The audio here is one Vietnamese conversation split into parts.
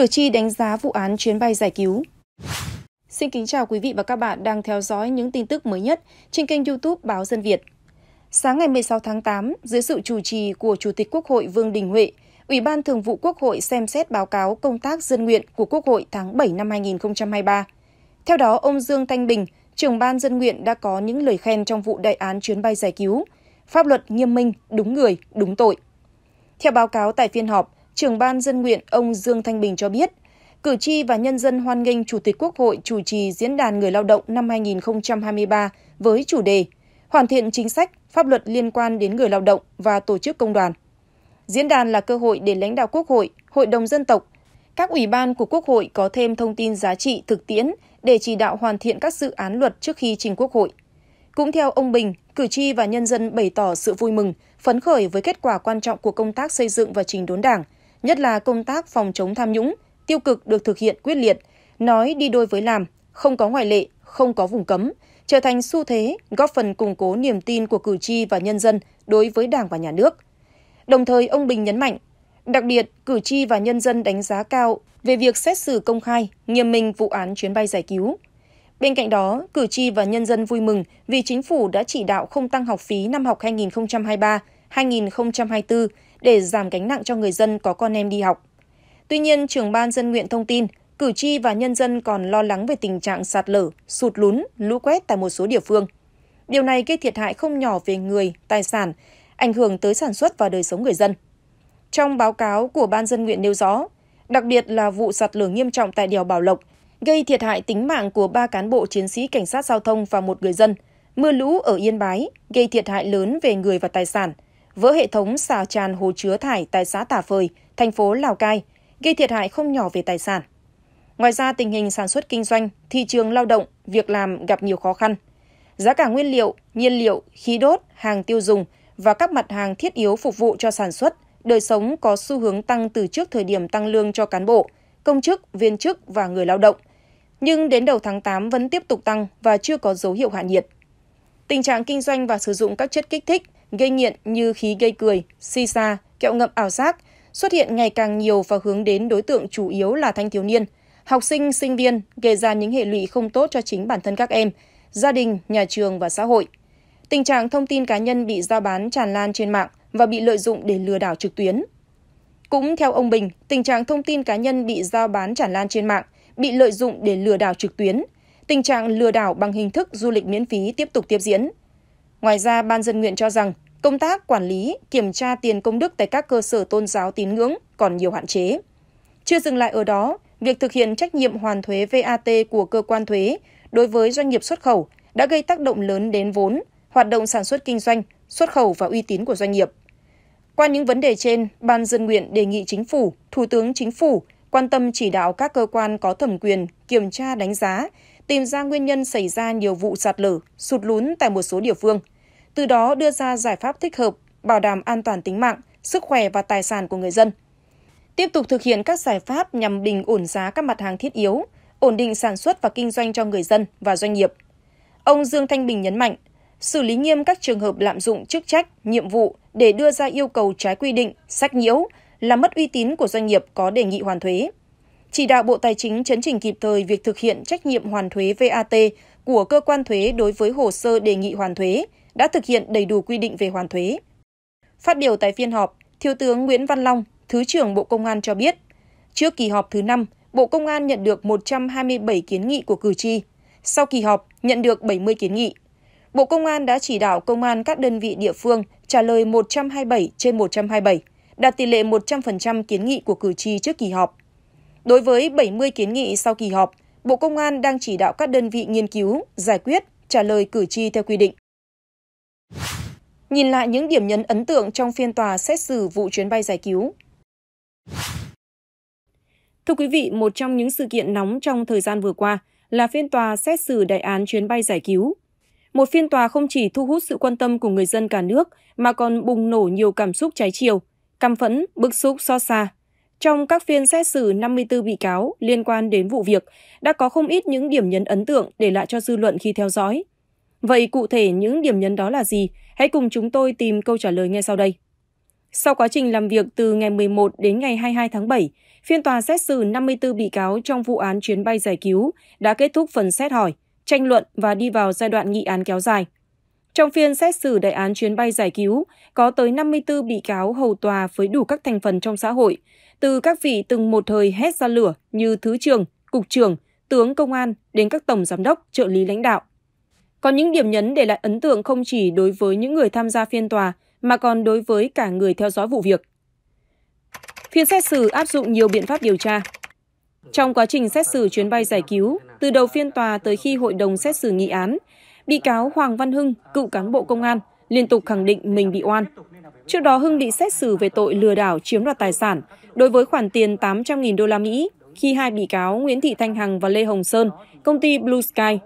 Cử tri đánh giá vụ án chuyến bay giải cứu. Xin kính chào quý vị và các bạn đang theo dõi những tin tức mới nhất trên kênh YouTube Báo Dân Việt. Sáng ngày 16 tháng 8, dưới sự chủ trì của Chủ tịch Quốc hội Vương Đình Huệ, Ủy ban Thường vụ Quốc hội xem xét báo cáo công tác dân nguyện của Quốc hội tháng 7 năm 2023. Theo đó, ông Dương Thanh Bình, trưởng ban dân nguyện đã có những lời khen trong vụ đại án chuyến bay giải cứu. Pháp luật nghiêm minh, đúng người, đúng tội. Theo báo cáo tại phiên họp, trưởng ban dân nguyện ông Dương Thanh Bình cho biết, cử tri và nhân dân hoan nghênh Chủ tịch Quốc hội chủ trì Diễn đàn Người lao động năm 2023 với chủ đề Hoàn thiện chính sách, pháp luật liên quan đến người lao động và tổ chức công đoàn. Diễn đàn là cơ hội để lãnh đạo Quốc hội, Hội đồng Dân tộc, các ủy ban của Quốc hội có thêm thông tin giá trị thực tiễn để chỉ đạo hoàn thiện các dự án luật trước khi trình Quốc hội. Cũng theo ông Bình, cử tri và nhân dân bày tỏ sự vui mừng, phấn khởi với kết quả quan trọng của công tác xây dựng và trình đốn đảng – nhất là công tác phòng chống tham nhũng, tiêu cực được thực hiện quyết liệt, nói đi đôi với làm, không có ngoại lệ, không có vùng cấm, trở thành xu thế góp phần củng cố niềm tin của cử tri và nhân dân đối với Đảng và nhà nước. Đồng thời ông Bình nhấn mạnh, đặc biệt cử tri và nhân dân đánh giá cao về việc xét xử công khai, nghiêm minh vụ án chuyến bay giải cứu. Bên cạnh đó, cử tri và nhân dân vui mừng vì chính phủ đã chỉ đạo không tăng học phí năm học 2023 2024 để giảm gánh nặng cho người dân có con em đi học. Tuy nhiên, trưởng ban dân nguyện thông tin, cử tri và nhân dân còn lo lắng về tình trạng sạt lở, sụt lún, lũ quét tại một số địa phương. Điều này gây thiệt hại không nhỏ về người, tài sản, ảnh hưởng tới sản xuất và đời sống người dân. Trong báo cáo của Ban dân nguyện nêu rõ, đặc biệt là vụ sạt lở nghiêm trọng tại đèo Bảo Lộc, gây thiệt hại tính mạng của ba cán bộ chiến sĩ cảnh sát giao thông và một người dân, mưa lũ ở Yên Bái gây thiệt hại lớn về người và tài sản – vỡ hệ thống xả tràn hồ chứa thải tại xã Tả Phời, thành phố Lào Cai, gây thiệt hại không nhỏ về tài sản. Ngoài ra, tình hình sản xuất kinh doanh, thị trường lao động, việc làm gặp nhiều khó khăn. Giá cả nguyên liệu, nhiên liệu, khí đốt, hàng tiêu dùng và các mặt hàng thiết yếu phục vụ cho sản xuất, đời sống có xu hướng tăng từ trước thời điểm tăng lương cho cán bộ, công chức, viên chức và người lao động. Nhưng đến đầu tháng 8 vẫn tiếp tục tăng và chưa có dấu hiệu hạ nhiệt. Tình trạng kinh doanh và sử dụng các chất kích thích – gây nghiện như khí gây cười, si sa, kẹo ngậm ảo giác xuất hiện ngày càng nhiều và hướng đến đối tượng chủ yếu là thanh thiếu niên, học sinh, sinh viên, gây ra những hệ lụy không tốt cho chính bản thân các em, gia đình, nhà trường và xã hội. Tình trạng thông tin cá nhân bị giao bán tràn lan trên mạng và bị lợi dụng để lừa đảo trực tuyến. Cũng theo ông Bình, tình trạng thông tin cá nhân bị giao bán tràn lan trên mạng, bị lợi dụng để lừa đảo trực tuyến. Tình trạng lừa đảo bằng hình thức du lịch miễn phí tiếp tục tiếp diễn ngoài ra ban dân nguyện cho rằng công tác quản lý kiểm tra tiền công đức tại các cơ sở tôn giáo tín ngưỡng còn nhiều hạn chế chưa dừng lại ở đó việc thực hiện trách nhiệm hoàn thuế vat của cơ quan thuế đối với doanh nghiệp xuất khẩu đã gây tác động lớn đến vốn hoạt động sản xuất kinh doanh xuất khẩu và uy tín của doanh nghiệp qua những vấn đề trên ban dân nguyện đề nghị chính phủ thủ tướng chính phủ quan tâm chỉ đạo các cơ quan có thẩm quyền kiểm tra đánh giá tìm ra nguyên nhân xảy ra nhiều vụ sạt lở, sụt lún tại một số địa phương, từ đó đưa ra giải pháp thích hợp, bảo đảm an toàn tính mạng, sức khỏe và tài sản của người dân. Tiếp tục thực hiện các giải pháp nhằm bình ổn giá các mặt hàng thiết yếu, ổn định sản xuất và kinh doanh cho người dân và doanh nghiệp. Ông Dương Thanh Bình nhấn mạnh, xử lý nghiêm các trường hợp lạm dụng chức trách, nhiệm vụ để đưa ra yêu cầu trái quy định, sách nhiễu, làm mất uy tín của doanh nghiệp có đề nghị hoàn thuế. Chỉ đạo Bộ Tài chính chấn chỉnh kịp thời việc thực hiện trách nhiệm hoàn thuế VAT của cơ quan thuế đối với hồ sơ đề nghị hoàn thuế đã thực hiện đầy đủ quy định về hoàn thuế. Phát biểu tại phiên họp, Thiếu tướng Nguyễn Văn Long, Thứ trưởng Bộ Công an cho biết, trước kỳ họp thứ 5, Bộ Công an nhận được 127 kiến nghị của cử tri. Sau kỳ họp, nhận được 70 kiến nghị. Bộ Công an đã chỉ đạo công an các đơn vị địa phương trả lời 127 trên 127, đạt tỷ lệ 100% kiến nghị của cử tri trước kỳ họp. Đối với 70 kiến nghị sau kỳ họp, Bộ Công an đang chỉ đạo các đơn vị nghiên cứu, giải quyết, trả lời cử tri theo quy định. Nhìn lại những điểm nhấn ấn tượng trong phiên tòa xét xử vụ chuyến bay giải cứu. Thưa quý vị, một trong những sự kiện nóng trong thời gian vừa qua là phiên tòa xét xử đại án chuyến bay giải cứu. Một phiên tòa không chỉ thu hút sự quan tâm của người dân cả nước mà còn bùng nổ nhiều cảm xúc trái chiều, căm phẫn, bức xúc so xa. Trong các phiên xét xử 54 bị cáo liên quan đến vụ việc, đã có không ít những điểm nhấn ấn tượng để lại cho dư luận khi theo dõi. Vậy cụ thể những điểm nhấn đó là gì? Hãy cùng chúng tôi tìm câu trả lời ngay sau đây. Sau quá trình làm việc từ ngày 11 đến ngày 22 tháng 7, phiên tòa xét xử 54 bị cáo trong vụ án chuyến bay giải cứu đã kết thúc phần xét hỏi, tranh luận và đi vào giai đoạn nghị án kéo dài. Trong phiên xét xử đại án chuyến bay giải cứu, có tới 54 bị cáo hầu tòa với đủ các thành phần trong xã hội, từ các vị từng một thời hét ra lửa như thứ trưởng, cục trưởng, tướng công an đến các tổng giám đốc, trợ lý lãnh đạo. Có những điểm nhấn để lại ấn tượng không chỉ đối với những người tham gia phiên tòa mà còn đối với cả người theo dõi vụ việc. Phiên xét xử áp dụng nhiều biện pháp điều tra. Trong quá trình xét xử chuyến bay giải cứu, từ đầu phiên tòa tới khi hội đồng xét xử nghị án, bị cáo Hoàng Văn Hưng, cựu cán bộ công an, liên tục khẳng định mình bị oan. Trước đó Hưng bị xét xử về tội lừa đảo chiếm đoạt tài sản đối với khoản tiền 800.000 đô la Mỹ khi hai bị cáo Nguyễn Thị Thanh Hằng và Lê Hồng Sơn, công ty Blue Sky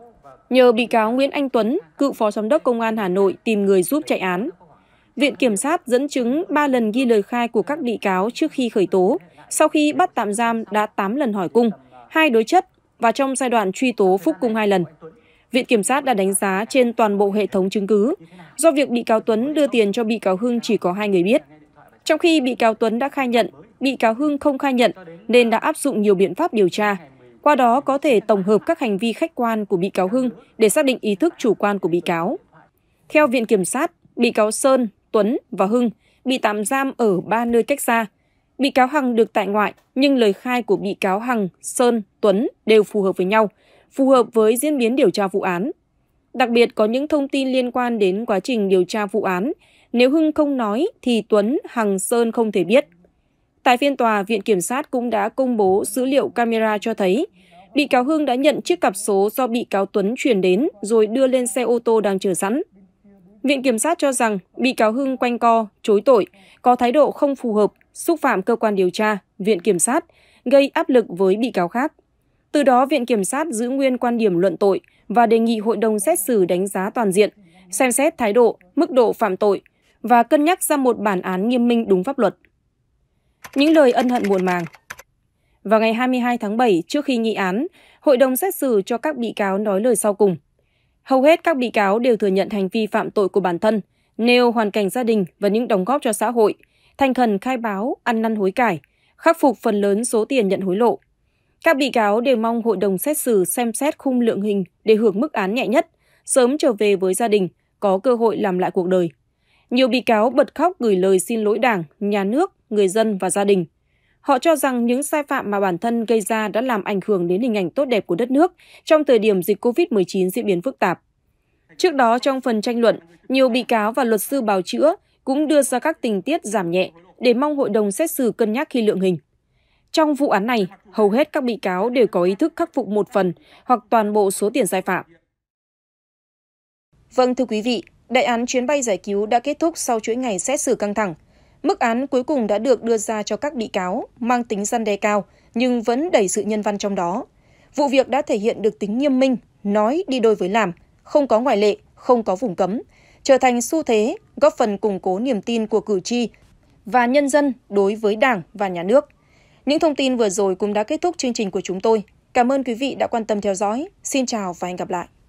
nhờ bị cáo Nguyễn Anh Tuấn, cựu phó giám đốc công an Hà Nội tìm người giúp chạy án. Viện Kiểm sát dẫn chứng 3 lần ghi lời khai của các bị cáo trước khi khởi tố, sau khi bắt tạm giam đã 8 lần hỏi cung, hai đối chất và trong giai đoạn truy tố phúc cung 2 lần. Viện Kiểm sát đã đánh giá trên toàn bộ hệ thống chứng cứ, do việc bị cáo Tuấn đưa tiền cho bị cáo Hưng chỉ có hai người biết. Trong khi bị cáo Tuấn đã khai nhận, bị cáo Hưng không khai nhận nên đã áp dụng nhiều biện pháp điều tra, qua đó có thể tổng hợp các hành vi khách quan của bị cáo Hưng để xác định ý thức chủ quan của bị cáo. Theo Viện Kiểm sát, bị cáo Sơn, Tuấn và Hưng bị tạm giam ở ba nơi cách xa. Bị cáo Hằng được tại ngoại, nhưng lời khai của bị cáo Hằng, Sơn, Tuấn đều phù hợp với nhau, phù hợp với diễn biến điều tra vụ án. Đặc biệt có những thông tin liên quan đến quá trình điều tra vụ án, nếu Hưng không nói thì Tuấn, Hằng, Sơn không thể biết. Tại phiên tòa, Viện Kiểm sát cũng đã công bố dữ liệu camera cho thấy bị cáo Hương đã nhận chiếc cặp số do bị cáo Tuấn chuyển đến rồi đưa lên xe ô tô đang chờ sẵn. Viện Kiểm sát cho rằng bị cáo Hưng quanh co, chối tội, có thái độ không phù hợp, xúc phạm cơ quan điều tra, Viện Kiểm sát, gây áp lực với bị cáo khác. Từ đó, Viện Kiểm sát giữ nguyên quan điểm luận tội và đề nghị hội đồng xét xử đánh giá toàn diện, xem xét thái độ, mức độ phạm tội và cân nhắc ra một bản án nghiêm minh đúng pháp luật. Những lời ân hận muộn màng. Vào ngày 22 tháng 7, trước khi nghị án, hội đồng xét xử cho các bị cáo nói lời sau cùng. Hầu hết các bị cáo đều thừa nhận hành vi phạm tội của bản thân, nêu hoàn cảnh gia đình và những đóng góp cho xã hội, thành khẩn khai báo, ăn năn hối cải, khắc phục phần lớn số tiền nhận hối lộ. Các bị cáo đều mong hội đồng xét xử xem xét khung lượng hình để hưởng mức án nhẹ nhất, sớm trở về với gia đình, có cơ hội làm lại cuộc đời. Nhiều bị cáo bật khóc gửi lời xin lỗi Đảng, nhà nước người dân và gia đình. Họ cho rằng những sai phạm mà bản thân gây ra đã làm ảnh hưởng đến hình ảnh tốt đẹp của đất nước trong thời điểm dịch COVID-19 diễn biến phức tạp. Trước đó trong phần tranh luận, nhiều bị cáo và luật sư bào chữa cũng đưa ra các tình tiết giảm nhẹ để mong hội đồng xét xử cân nhắc khi lượng hình. Trong vụ án này, hầu hết các bị cáo đều có ý thức khắc phục một phần hoặc toàn bộ số tiền sai phạm. Vâng thưa quý vị, đại án chuyến bay giải cứu đã kết thúc sau chuỗi ngày xét xử căng thẳng. Mức án cuối cùng đã được đưa ra cho các bị cáo, mang tính gian đe cao, nhưng vẫn đầy sự nhân văn trong đó. Vụ việc đã thể hiện được tính nghiêm minh, nói đi đôi với làm, không có ngoại lệ, không có vùng cấm, trở thành xu thế, góp phần củng cố niềm tin của cử tri và nhân dân đối với Đảng và nhà nước. Những thông tin vừa rồi cũng đã kết thúc chương trình của chúng tôi. Cảm ơn quý vị đã quan tâm theo dõi. Xin chào và hẹn gặp lại.